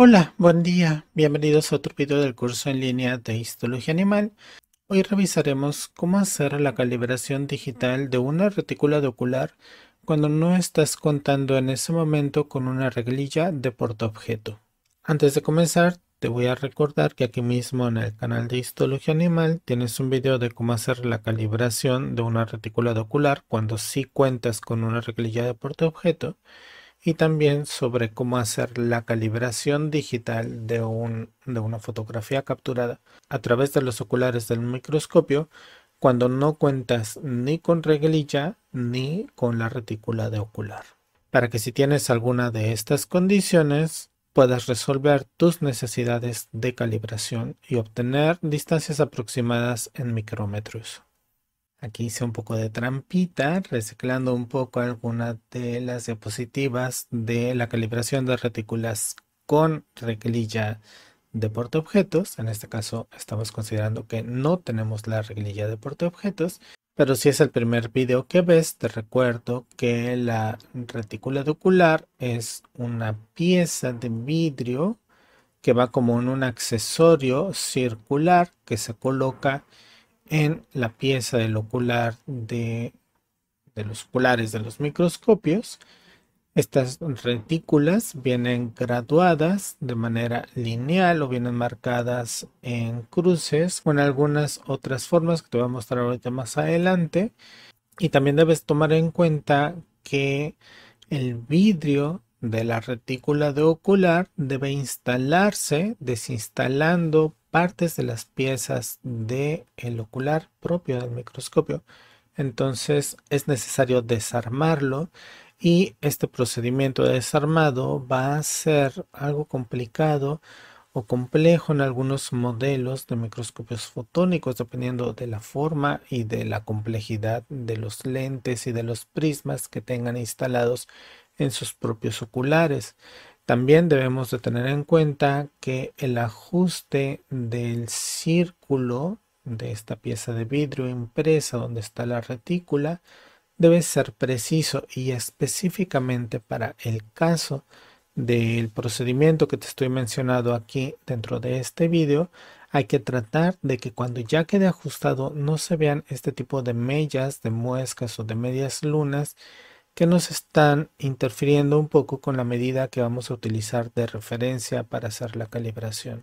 Hola, buen día. Bienvenidos a otro video del curso en línea de Histología Animal. Hoy revisaremos cómo hacer la calibración digital de una retícula ocular cuando no estás contando en ese momento con una reglilla de objeto. Antes de comenzar, te voy a recordar que aquí mismo en el canal de Histología Animal tienes un video de cómo hacer la calibración de una retícula de ocular cuando sí cuentas con una reglilla de portaobjeto objeto y también sobre cómo hacer la calibración digital de, un, de una fotografía capturada a través de los oculares del microscopio cuando no cuentas ni con reglilla ni con la retícula de ocular. Para que si tienes alguna de estas condiciones puedas resolver tus necesidades de calibración y obtener distancias aproximadas en micrómetros. Aquí hice un poco de trampita, reciclando un poco algunas de las diapositivas de la calibración de retículas con reglilla de objetos. En este caso estamos considerando que no tenemos la reglilla de objetos, Pero si es el primer video que ves, te recuerdo que la retícula de ocular es una pieza de vidrio que va como en un accesorio circular que se coloca en la pieza del ocular de, los oculares de los microscopios. Estas retículas vienen graduadas de manera lineal o vienen marcadas en cruces con algunas otras formas que te voy a mostrar ahorita más adelante. Y también debes tomar en cuenta que el vidrio de la retícula de ocular debe instalarse desinstalando partes de las piezas del ocular propio del microscopio. Entonces es necesario desarmarlo y este procedimiento de desarmado va a ser algo complicado o complejo en algunos modelos de microscopios fotónicos dependiendo de la forma y de la complejidad de los lentes y de los prismas que tengan instalados en sus propios oculares. También debemos de tener en cuenta que el ajuste del círculo de esta pieza de vidrio impresa donde está la retícula debe ser preciso y específicamente para el caso del procedimiento que te estoy mencionando aquí dentro de este vídeo hay que tratar de que cuando ya quede ajustado no se vean este tipo de mellas de muescas o de medias lunas que nos están interfiriendo un poco con la medida que vamos a utilizar de referencia para hacer la calibración.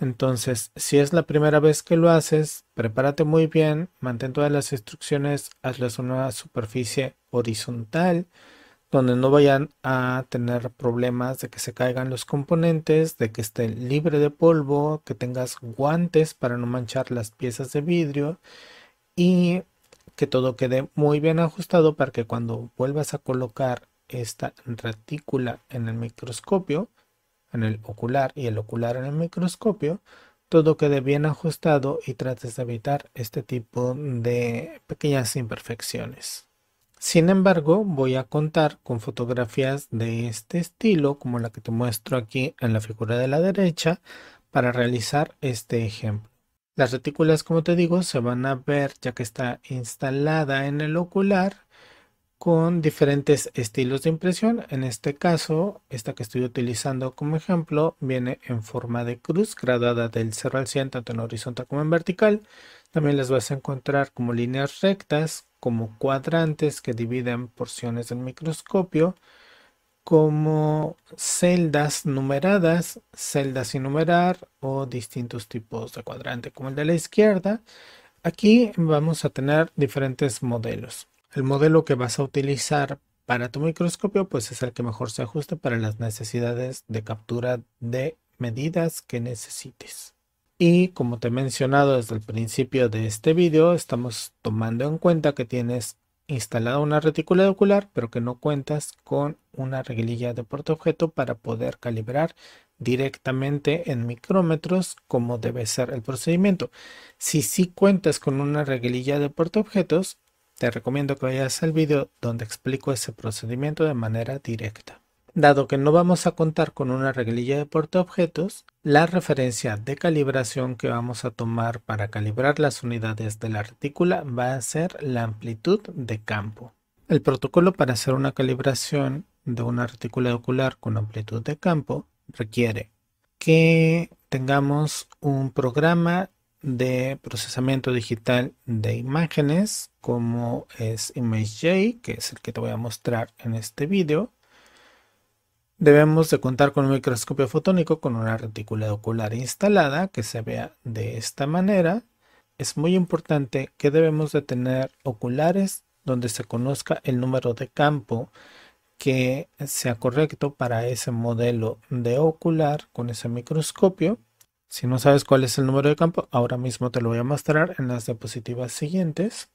Entonces, si es la primera vez que lo haces, prepárate muy bien, mantén todas las instrucciones, hazlas una superficie horizontal, donde no vayan a tener problemas de que se caigan los componentes, de que esté libre de polvo, que tengas guantes para no manchar las piezas de vidrio y que todo quede muy bien ajustado para que cuando vuelvas a colocar esta retícula en el microscopio, en el ocular y el ocular en el microscopio, todo quede bien ajustado y trates de evitar este tipo de pequeñas imperfecciones. Sin embargo, voy a contar con fotografías de este estilo, como la que te muestro aquí en la figura de la derecha, para realizar este ejemplo. Las retículas, como te digo, se van a ver ya que está instalada en el ocular con diferentes estilos de impresión. En este caso, esta que estoy utilizando como ejemplo viene en forma de cruz graduada del 0 al 100 tanto en horizontal como en vertical. También las vas a encontrar como líneas rectas, como cuadrantes que dividen porciones del microscopio como celdas numeradas, celdas sin numerar o distintos tipos de cuadrante como el de la izquierda. Aquí vamos a tener diferentes modelos. El modelo que vas a utilizar para tu microscopio pues es el que mejor se ajuste para las necesidades de captura de medidas que necesites. Y como te he mencionado desde el principio de este video, estamos tomando en cuenta que tienes instalada una retícula de ocular, pero que no cuentas con una reglilla de porte objeto para poder calibrar directamente en micrómetros como debe ser el procedimiento. Si sí cuentas con una reglilla de porte objetos, te recomiendo que vayas al video donde explico ese procedimiento de manera directa. Dado que no vamos a contar con una reglilla de objetos, la referencia de calibración que vamos a tomar para calibrar las unidades de la retícula va a ser la amplitud de campo. El protocolo para hacer una calibración de una retícula ocular con amplitud de campo requiere que tengamos un programa de procesamiento digital de imágenes como es ImageJ, que es el que te voy a mostrar en este video. Debemos de contar con un microscopio fotónico con una retícula ocular instalada que se vea de esta manera. Es muy importante que debemos de tener oculares donde se conozca el número de campo que sea correcto para ese modelo de ocular con ese microscopio. Si no sabes cuál es el número de campo, ahora mismo te lo voy a mostrar en las diapositivas siguientes.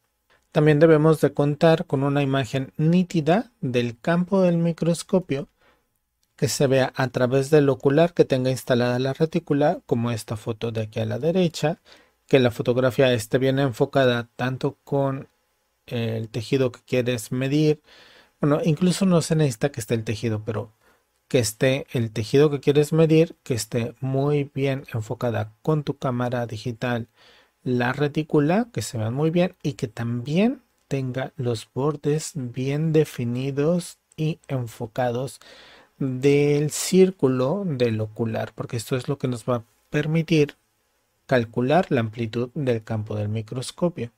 También debemos de contar con una imagen nítida del campo del microscopio que se vea a través del ocular que tenga instalada la retícula, como esta foto de aquí a la derecha, que la fotografía esté bien enfocada tanto con el tejido que quieres medir, bueno, incluso no se necesita que esté el tejido, pero que esté el tejido que quieres medir, que esté muy bien enfocada con tu cámara digital, la retícula, que se vea muy bien y que también tenga los bordes bien definidos y enfocados del círculo del ocular, porque esto es lo que nos va a permitir calcular la amplitud del campo del microscopio.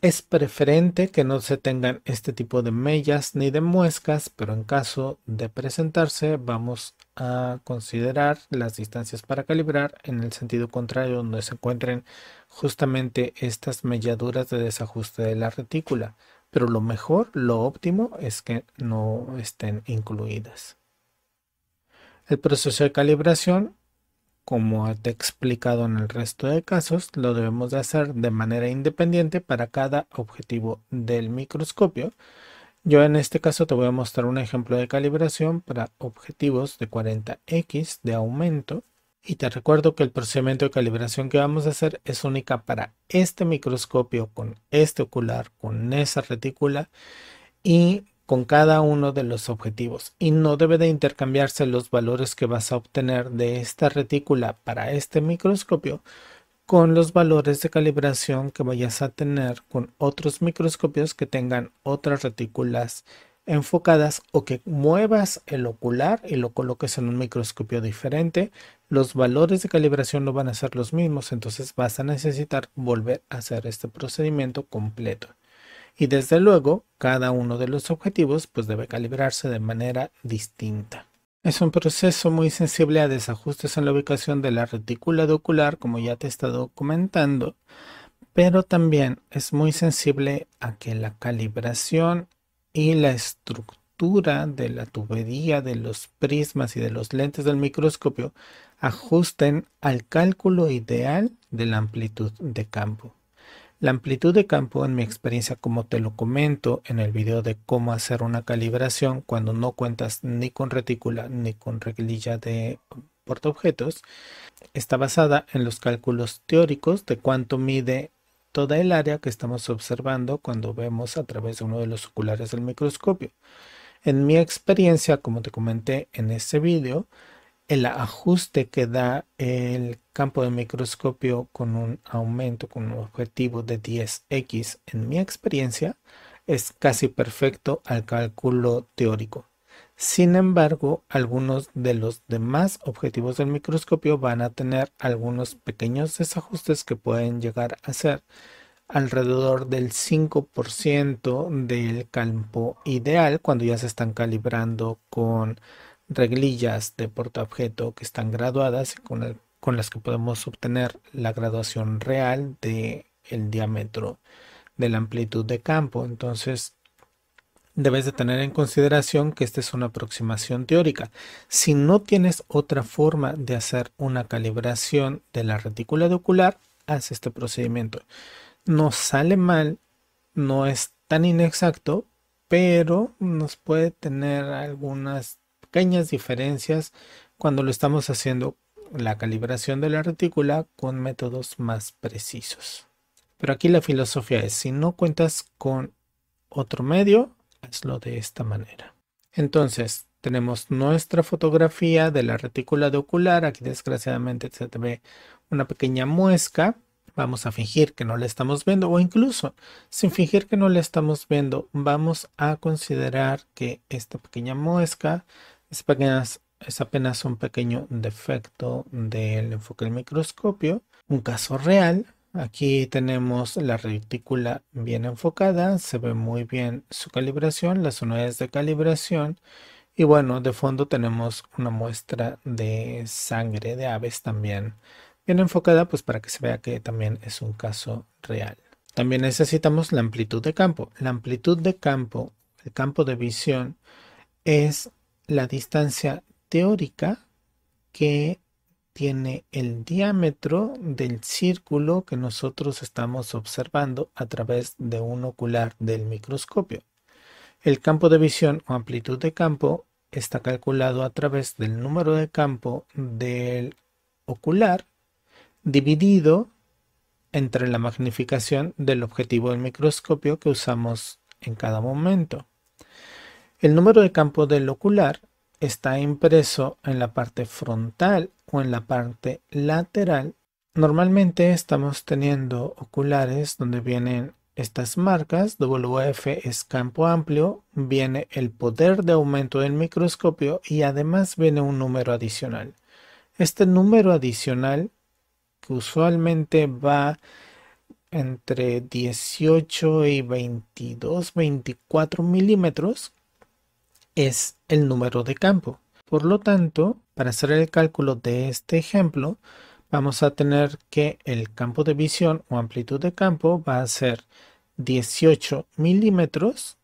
Es preferente que no se tengan este tipo de mellas ni de muescas, pero en caso de presentarse vamos a considerar las distancias para calibrar en el sentido contrario donde se encuentren justamente estas melladuras de desajuste de la retícula. Pero lo mejor, lo óptimo es que no estén incluidas. El proceso de calibración, como te he explicado en el resto de casos, lo debemos de hacer de manera independiente para cada objetivo del microscopio. Yo en este caso te voy a mostrar un ejemplo de calibración para objetivos de 40X de aumento. Y te recuerdo que el procedimiento de calibración que vamos a hacer es única para este microscopio, con este ocular, con esa retícula y con cada uno de los objetivos y no debe de intercambiarse los valores que vas a obtener de esta retícula para este microscopio con los valores de calibración que vayas a tener con otros microscopios que tengan otras retículas enfocadas o que muevas el ocular y lo coloques en un microscopio diferente, los valores de calibración no van a ser los mismos, entonces vas a necesitar volver a hacer este procedimiento completo. Y desde luego, cada uno de los objetivos pues debe calibrarse de manera distinta. Es un proceso muy sensible a desajustes en la ubicación de la retícula ocular, como ya te he estado comentando, pero también es muy sensible a que la calibración y la estructura de la tubería, de los prismas y de los lentes del microscopio ajusten al cálculo ideal de la amplitud de campo. La amplitud de campo en mi experiencia, como te lo comento en el video de cómo hacer una calibración cuando no cuentas ni con retícula ni con reglilla de portaobjetos, está basada en los cálculos teóricos de cuánto mide toda el área que estamos observando cuando vemos a través de uno de los oculares del microscopio. En mi experiencia, como te comenté en este video, el ajuste que da el campo de microscopio con un aumento, con un objetivo de 10x, en mi experiencia, es casi perfecto al cálculo teórico. Sin embargo, algunos de los demás objetivos del microscopio van a tener algunos pequeños desajustes que pueden llegar a ser alrededor del 5% del campo ideal cuando ya se están calibrando con reglillas de portaobjeto que están graduadas con, con, las que podemos obtener la graduación real del el diámetro de la amplitud de campo. Entonces, debes de tener en consideración que esta es una aproximación teórica. Si no tienes otra forma de hacer una calibración de la retícula de ocular, haz este procedimiento. No sale mal, no es tan inexacto, pero nos puede tener algunas pequeñas diferencias cuando lo estamos haciendo la calibración de la retícula con métodos más precisos. Pero aquí la filosofía es, si no cuentas con otro medio, hazlo de esta manera. Entonces, tenemos nuestra fotografía de la retícula de ocular. Aquí desgraciadamente se te ve una pequeña muesca. Vamos a fingir que no la estamos viendo o incluso sin fingir que no la estamos viendo, vamos a considerar que esta pequeña muesca es apenas, es apenas un pequeño defecto del enfoque del microscopio. Un caso real. Aquí tenemos la retícula bien enfocada, se ve muy bien su calibración, las unidades de calibración y bueno, de fondo tenemos una muestra de sangre de aves también bien enfocada, pues para que se vea que también es un caso real. También necesitamos la amplitud de campo. La amplitud de campo, el campo de visión, es la distancia teórica que tiene el diámetro del círculo que nosotros estamos observando a través de un ocular del microscopio. El campo de visión o amplitud de campo está calculado a través del número de campo del ocular dividido entre la magnificación del objetivo del microscopio que usamos en cada momento. El número de campo del ocular está impreso en la parte frontal o en la parte lateral. Normalmente estamos teniendo oculares donde vienen estas marcas, WF es campo amplio, viene el poder de aumento del microscopio y además viene un número adicional. Este número adicional que usualmente va entre 18 y 22, 24 milímetros es el número de campo. Por lo tanto, para hacer el cálculo de este ejemplo, vamos a tener que el campo de visión o amplitud de campo va a ser 18 milímetros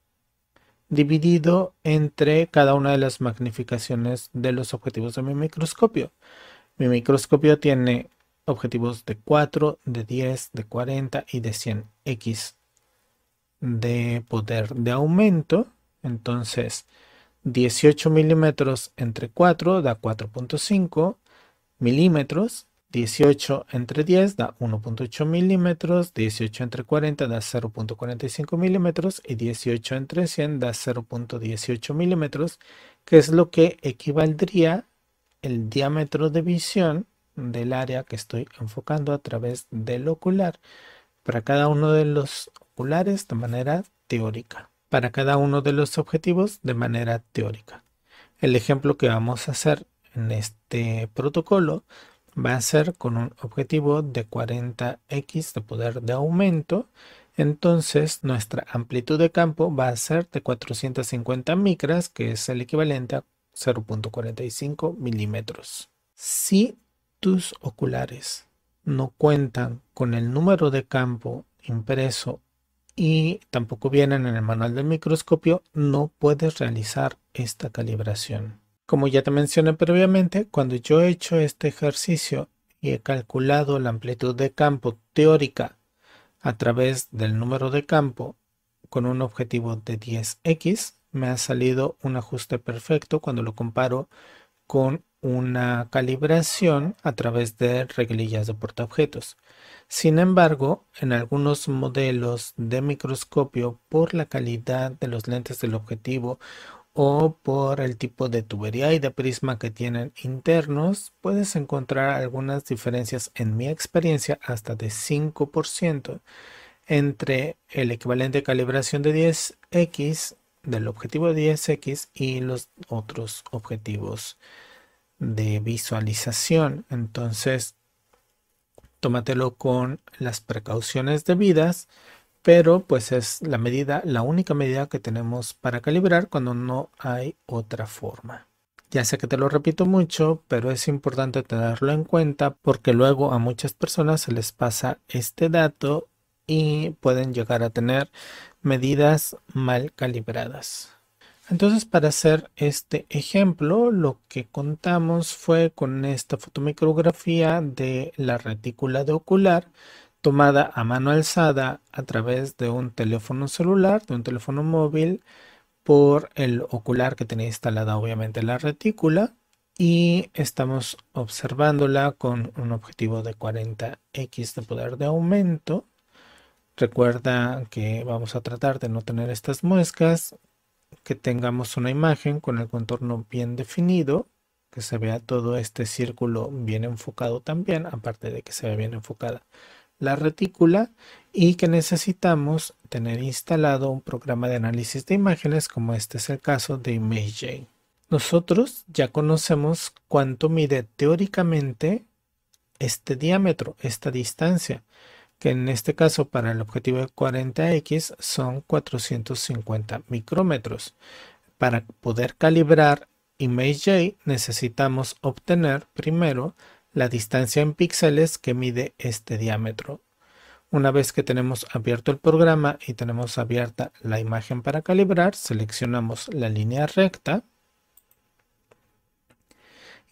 dividido entre cada una de las magnificaciones de los objetivos de mi microscopio. Mi microscopio tiene objetivos de 4, de 10, de 40 y de 100x de poder de aumento. Entonces, 18 milímetros entre 4 da 4.5 milímetros, 18 entre 10 da 1.8 milímetros, 18 entre 40 da 0.45 milímetros y 18 entre 100 da 0.18 milímetros, que es lo que equivaldría el diámetro de visión del área que estoy enfocando a través del ocular para cada uno de los oculares de manera teórica para cada uno de los objetivos de manera teórica. El ejemplo que vamos a hacer en este protocolo va a ser con un objetivo de 40x de poder de aumento. Entonces nuestra amplitud de campo va a ser de 450 micras, que es el equivalente a 0.45 milímetros. Si tus oculares no cuentan con el número de campo impreso y tampoco vienen en el manual del microscopio, no puedes realizar esta calibración. Como ya te mencioné previamente, cuando yo he hecho este ejercicio y he calculado la amplitud de campo teórica a través del número de campo con un objetivo de 10x, me ha salido un ajuste perfecto cuando lo comparo con una calibración a través de reglillas de portaobjetos. Sin embargo, en algunos modelos de microscopio, por la calidad de los lentes del objetivo o por el tipo de tubería y de prisma que tienen internos, puedes encontrar algunas diferencias en mi experiencia hasta de 5% entre el equivalente de calibración de 10X del objetivo 10X y los otros objetivos de visualización. Entonces, tómatelo con las precauciones debidas, pero pues es la medida, la única medida que tenemos para calibrar cuando no hay otra forma. Ya sé que te lo repito mucho, pero es importante tenerlo en cuenta porque luego a muchas personas se les pasa este dato y pueden llegar a tener medidas mal calibradas. Entonces, para hacer este ejemplo, lo que contamos fue con esta fotomicrografía de la retícula de ocular tomada a mano alzada a través de un teléfono celular, de un teléfono móvil, por el ocular que tenía instalada obviamente la retícula y estamos observándola con un objetivo de 40x de poder de aumento. Recuerda que vamos a tratar de no tener estas muescas que tengamos una imagen con el contorno bien definido, que se vea todo este círculo bien enfocado también, aparte de que se vea bien enfocada la retícula y que necesitamos tener instalado un programa de análisis de imágenes como este es el caso de ImageJ. Nosotros ya conocemos cuánto mide teóricamente este diámetro, esta distancia que en este caso para el objetivo de 40X son 450 micrómetros. Para poder calibrar ImageJ necesitamos obtener primero la distancia en píxeles que mide este diámetro. Una vez que tenemos abierto el programa y tenemos abierta la imagen para calibrar, seleccionamos la línea recta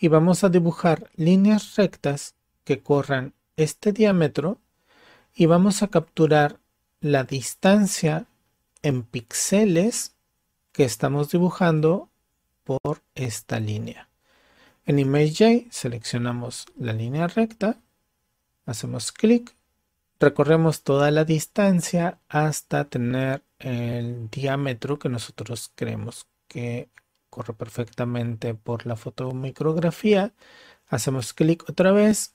y vamos a dibujar líneas rectas que corran este diámetro y vamos a capturar la distancia en píxeles que estamos dibujando por esta línea. En ImageJ seleccionamos la línea recta, hacemos clic, recorremos toda la distancia hasta tener el diámetro que nosotros creemos que corre perfectamente por la fotomicrografía. Hacemos clic otra vez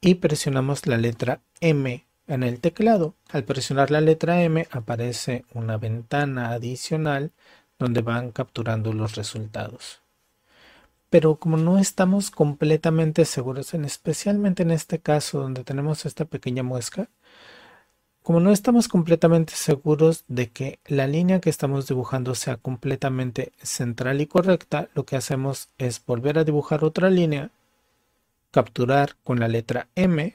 y presionamos la letra M en el teclado, al presionar la letra M aparece una ventana adicional donde van capturando los resultados. Pero como no estamos completamente seguros, en especialmente en este caso donde tenemos esta pequeña muesca, como no estamos completamente seguros de que la línea que estamos dibujando sea completamente central y correcta, lo que hacemos es volver a dibujar otra línea, capturar con la letra M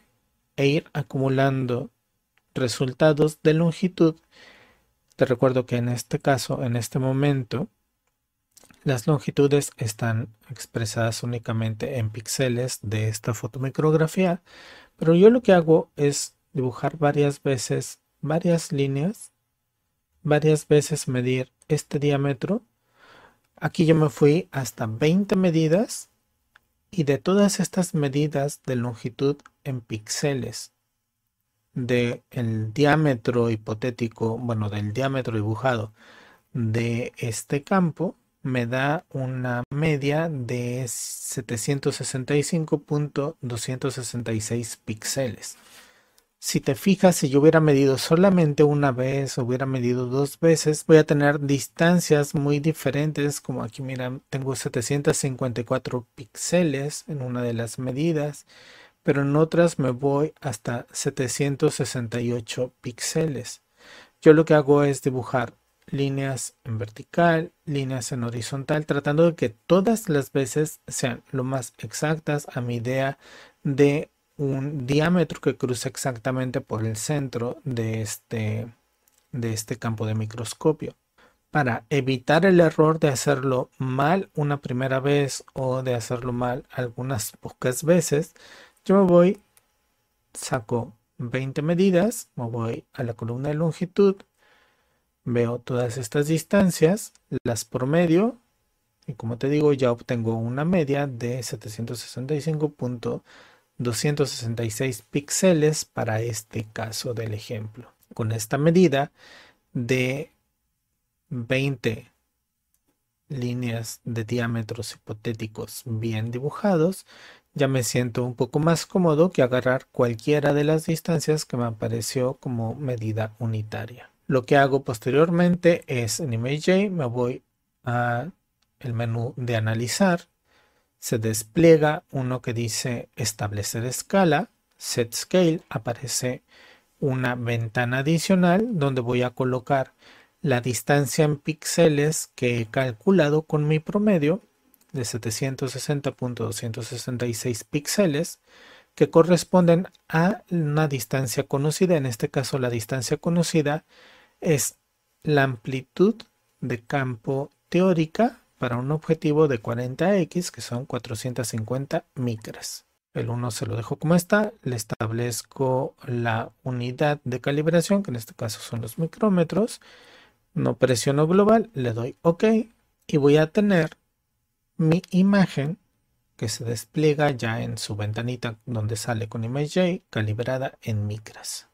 e ir acumulando resultados de longitud. Te recuerdo que en este caso, en este momento, las longitudes están expresadas únicamente en píxeles de esta fotomicrografía, pero yo lo que hago es dibujar varias veces, varias líneas, varias veces medir este diámetro. Aquí yo me fui hasta 20 medidas y de todas estas medidas de longitud en píxeles del diámetro hipotético, bueno, del diámetro dibujado de este campo, me da una media de 765.266 píxeles. Si te fijas, si yo hubiera medido solamente una vez, hubiera medido dos veces, voy a tener distancias muy diferentes, como aquí mira, tengo 754 píxeles en una de las medidas pero en otras me voy hasta 768 píxeles. Yo lo que hago es dibujar líneas en vertical, líneas en horizontal, tratando de que todas las veces sean lo más exactas a mi idea de un diámetro que cruza exactamente por el centro de este, de este campo de microscopio. Para evitar el error de hacerlo mal una primera vez o de hacerlo mal algunas pocas veces, yo me voy, saco 20 medidas, me voy a la columna de longitud, veo todas estas distancias, las promedio, y como te digo, ya obtengo una media de 765.266 píxeles para este caso del ejemplo. Con esta medida de 20 líneas de diámetros hipotéticos bien dibujados, ya me siento un poco más cómodo que agarrar cualquiera de las distancias que me apareció como medida unitaria. Lo que hago posteriormente es en ImageJ me voy al menú de analizar, se despliega uno que dice establecer escala, set scale, aparece una ventana adicional donde voy a colocar la distancia en píxeles que he calculado con mi promedio de 760.266 píxeles que corresponden a una distancia conocida. En este caso la distancia conocida es la amplitud de campo teórica para un objetivo de 40x que son 450 micras. El 1 se lo dejo como está, le establezco la unidad de calibración, que en este caso son los micrómetros, no presiono global, le doy OK y voy a tener mi imagen que se despliega ya en su ventanita donde sale con ImageJ calibrada en micras.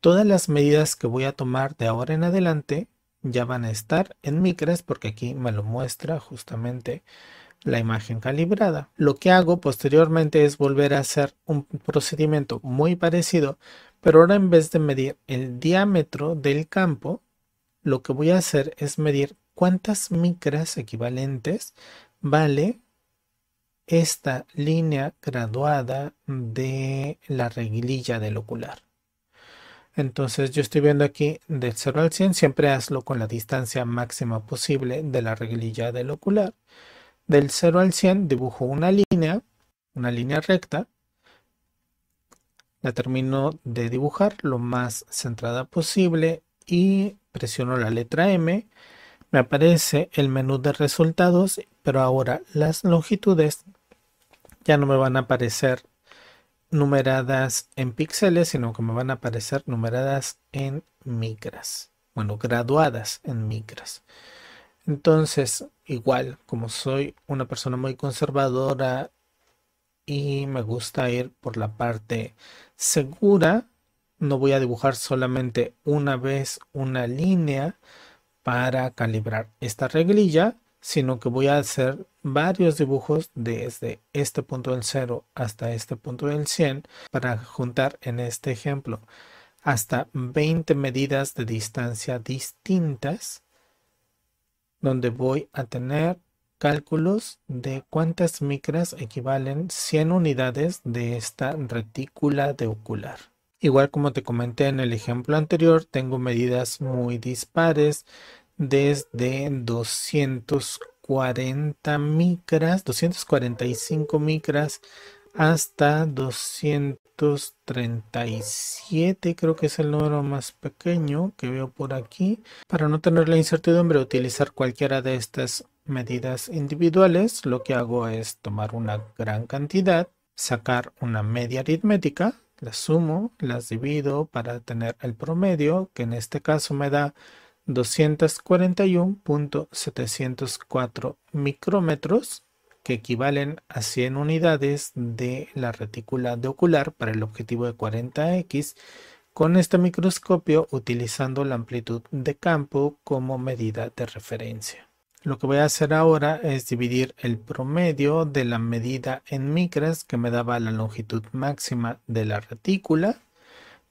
Todas las medidas que voy a tomar de ahora en adelante ya van a estar en micras porque aquí me lo muestra justamente la imagen calibrada. Lo que hago posteriormente es volver a hacer un procedimiento muy parecido, pero ahora en vez de medir el diámetro del campo, lo que voy a hacer es medir cuántas micras equivalentes vale esta línea graduada de la reglilla del ocular. Entonces yo estoy viendo aquí del 0 al 100, siempre hazlo con la distancia máxima posible de la reglilla del ocular. Del 0 al 100 dibujo una línea, una línea recta. La termino de dibujar lo más centrada posible y presiono la letra M me aparece el menú de resultados, pero ahora las longitudes ya no me van a aparecer numeradas en píxeles, sino que me van a aparecer numeradas en micras. Bueno, graduadas en micras. Entonces, igual, como soy una persona muy conservadora y me gusta ir por la parte segura, no voy a dibujar solamente una vez una línea, para calibrar esta reglilla, sino que voy a hacer varios dibujos desde este punto del 0 hasta este punto del 100 para juntar en este ejemplo hasta 20 medidas de distancia distintas donde voy a tener cálculos de cuántas micras equivalen 100 unidades de esta retícula de ocular. Igual como te comenté en el ejemplo anterior, tengo medidas muy dispares desde 240 micras, 245 micras hasta 237, creo que es el número más pequeño que veo por aquí. Para no tener la incertidumbre, utilizar cualquiera de estas medidas individuales, lo que hago es tomar una gran cantidad, sacar una media aritmética, las sumo, las divido para tener el promedio, que en este caso me da 241.704 micrómetros, que equivalen a 100 unidades de la retícula de ocular para el objetivo de 40X, con este microscopio utilizando la amplitud de campo como medida de referencia. Lo que voy a hacer ahora es dividir el promedio de la medida en micras que me daba la longitud máxima de la retícula,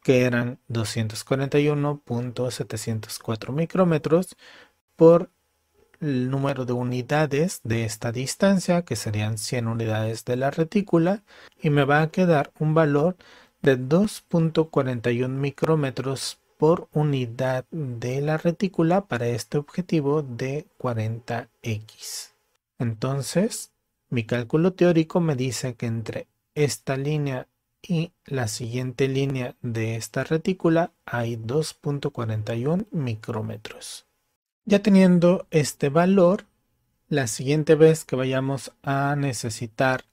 que eran 241.704 micrómetros, por el número de unidades de esta distancia, que serían 100 unidades de la retícula, y me va a quedar un valor de 2.41 micrómetros por unidad de la retícula para este objetivo de 40x. Entonces, mi cálculo teórico me dice que entre esta línea y la siguiente línea de esta retícula hay 2.41 micrómetros. Ya teniendo este valor, la siguiente vez que vayamos a necesitar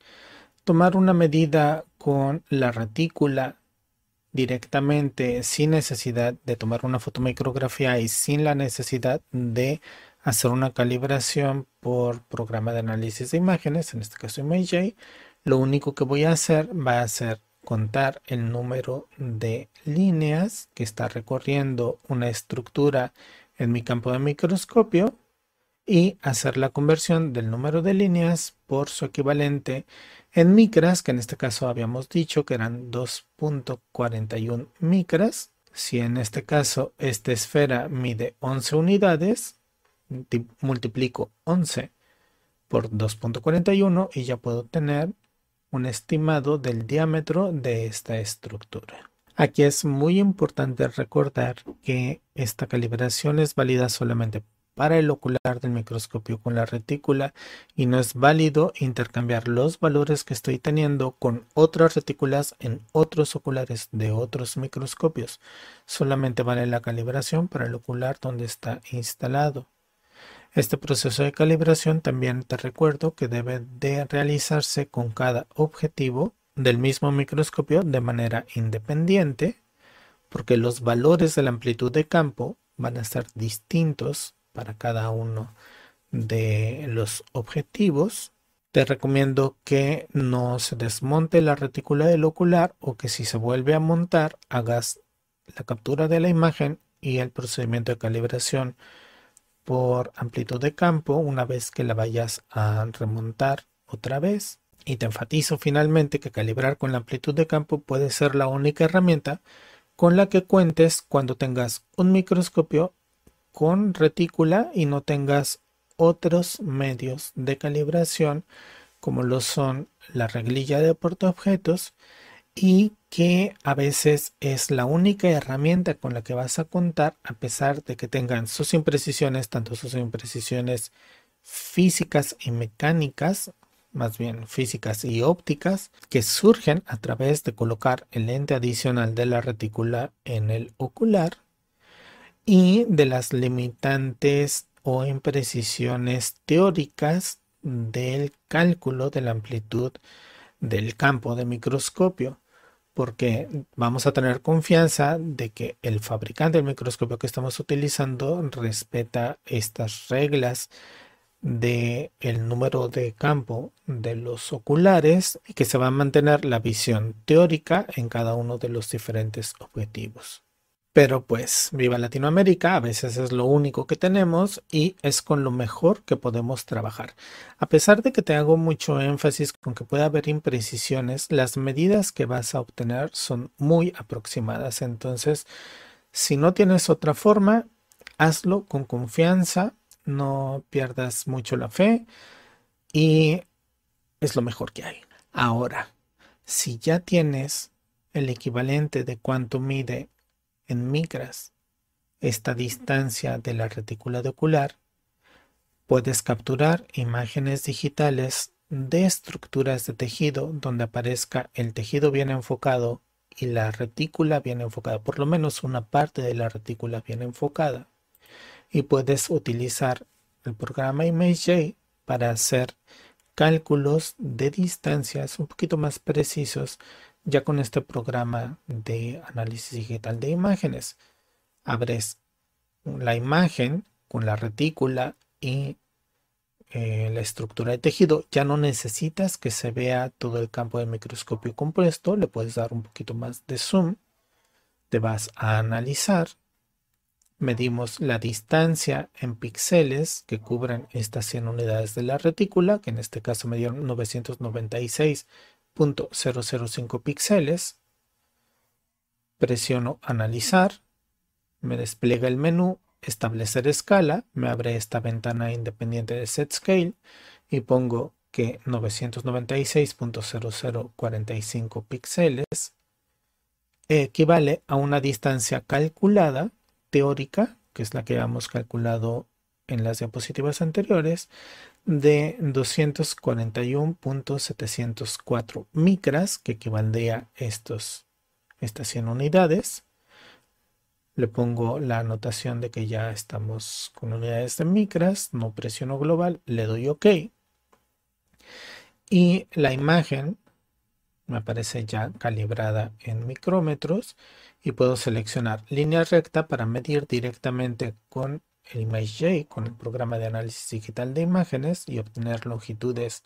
tomar una medida con la retícula directamente sin necesidad de tomar una fotomicrografía y sin la necesidad de hacer una calibración por programa de análisis de imágenes, en este caso ImageJ, lo único que voy a hacer va a ser contar el número de líneas que está recorriendo una estructura en mi campo de microscopio y hacer la conversión del número de líneas por su equivalente en micras, que en este caso habíamos dicho que eran 2.41 micras. Si en este caso esta esfera mide 11 unidades, multiplico 11 por 2.41 y ya puedo tener un estimado del diámetro de esta estructura. Aquí es muy importante recordar que esta calibración es válida solamente para el ocular del microscopio con la retícula y no es válido intercambiar los valores que estoy teniendo con otras retículas en otros oculares de otros microscopios. Solamente vale la calibración para el ocular donde está instalado. Este proceso de calibración también te recuerdo que debe de realizarse con cada objetivo del mismo microscopio de manera independiente porque los valores de la amplitud de campo van a ser distintos para cada uno de los objetivos. Te recomiendo que no se desmonte la retícula del ocular o que si se vuelve a montar hagas la captura de la imagen y el procedimiento de calibración por amplitud de campo una vez que la vayas a remontar otra vez. Y te enfatizo finalmente que calibrar con la amplitud de campo puede ser la única herramienta con la que cuentes cuando tengas un microscopio con retícula y no tengas otros medios de calibración como lo son la reglilla de portaobjetos y que a veces es la única herramienta con la que vas a contar a pesar de que tengan sus imprecisiones, tanto sus imprecisiones físicas y mecánicas, más bien físicas y ópticas, que surgen a través de colocar el lente adicional de la retícula en el ocular y de las limitantes o imprecisiones teóricas del cálculo de la amplitud del campo de microscopio, porque vamos a tener confianza de que el fabricante del microscopio que estamos utilizando respeta estas reglas de el número de campo de los oculares y que se va a mantener la visión teórica en cada uno de los diferentes objetivos. Pero pues viva Latinoamérica, a veces es lo único que tenemos y es con lo mejor que podemos trabajar. A pesar de que te hago mucho énfasis con que puede haber imprecisiones, las medidas que vas a obtener son muy aproximadas. Entonces, si no tienes otra forma, hazlo con confianza, no pierdas mucho la fe y es lo mejor que hay. Ahora, si ya tienes el equivalente de cuánto mide en micras. Esta distancia de la retícula de ocular puedes capturar imágenes digitales de estructuras de tejido donde aparezca el tejido bien enfocado y la retícula bien enfocada, por lo menos una parte de la retícula bien enfocada. Y puedes utilizar el programa ImageJ para hacer cálculos de distancias un poquito más precisos ya con este programa de análisis digital de imágenes, abres la imagen con la retícula y eh, la estructura de tejido. Ya no necesitas que se vea todo el campo del microscopio compuesto. Le puedes dar un poquito más de zoom. Te vas a analizar. Medimos la distancia en píxeles que cubren estas 100 unidades de la retícula, que en este caso me dieron 996 0.005 píxeles. Presiono analizar. Me despliega el menú establecer escala. Me abre esta ventana independiente de set scale y pongo que 996.0045 píxeles equivale a una distancia calculada teórica, que es la que hemos calculado en las diapositivas anteriores, de 241.704 micras, que equivaldría a estos, estas 100 unidades. Le pongo la anotación de que ya estamos con unidades de micras, no presiono global, le doy OK. Y la imagen me aparece ya calibrada en micrómetros y puedo seleccionar línea recta para medir directamente con el ImageJ con el programa de análisis digital de imágenes y obtener longitudes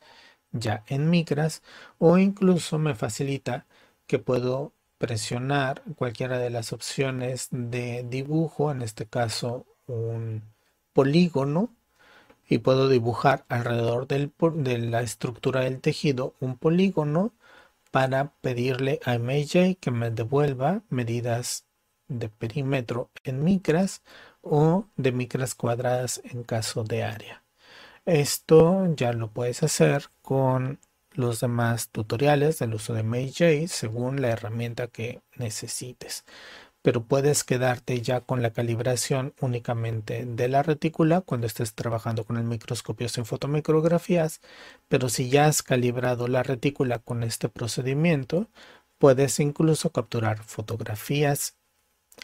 ya en micras o incluso me facilita que puedo presionar cualquiera de las opciones de dibujo, en este caso un polígono, y puedo dibujar alrededor de la estructura del tejido un polígono para pedirle a MJ que me devuelva medidas de perímetro en micras o de micras cuadradas en caso de área. Esto ya lo puedes hacer con los demás tutoriales del uso de Meiji según la herramienta que necesites. Pero puedes quedarte ya con la calibración únicamente de la retícula cuando estés trabajando con el microscopio sin fotomicrografías. Pero si ya has calibrado la retícula con este procedimiento, puedes incluso capturar fotografías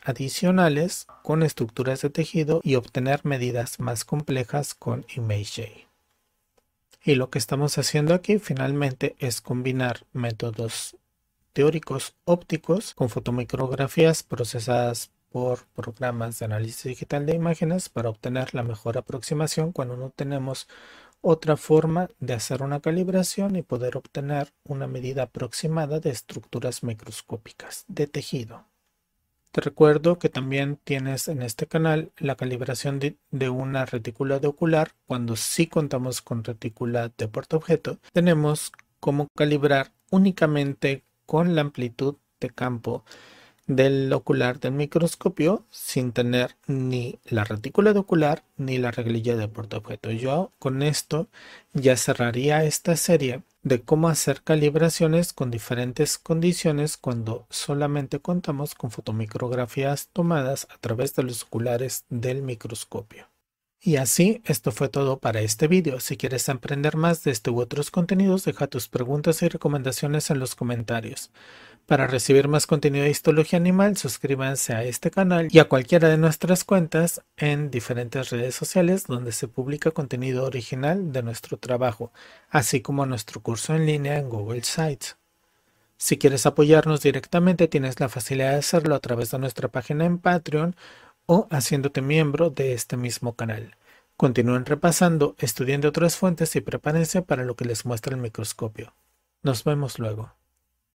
adicionales con estructuras de tejido y obtener medidas más complejas con ImageJ. Y lo que estamos haciendo aquí finalmente es combinar métodos teóricos ópticos con fotomicrografías procesadas por programas de análisis digital de imágenes para obtener la mejor aproximación cuando no tenemos otra forma de hacer una calibración y poder obtener una medida aproximada de estructuras microscópicas de tejido. Te recuerdo que también tienes en este canal la calibración de, una retícula de ocular. Cuando sí contamos con retícula de objeto, tenemos cómo calibrar únicamente con la amplitud de campo del ocular del microscopio sin tener ni la retícula de ocular ni la reglilla de portaobjeto. Yo con esto ya cerraría esta serie de cómo hacer calibraciones con diferentes condiciones cuando solamente contamos con fotomicrografías tomadas a través de los oculares del microscopio. Y así, esto fue todo para este vídeo. Si quieres aprender más de este u otros contenidos, deja tus preguntas y recomendaciones en los comentarios. Para recibir más contenido de histología animal, suscríbanse a este canal y a cualquiera de nuestras cuentas en diferentes redes sociales donde se publica contenido original de nuestro trabajo, así como nuestro curso en línea en Google Sites. Si quieres apoyarnos directamente, tienes la facilidad de hacerlo a través de nuestra página en Patreon o haciéndote miembro de este mismo canal. Continúen repasando, estudiando otras fuentes y prepárense para lo que les muestra el microscopio. Nos vemos luego.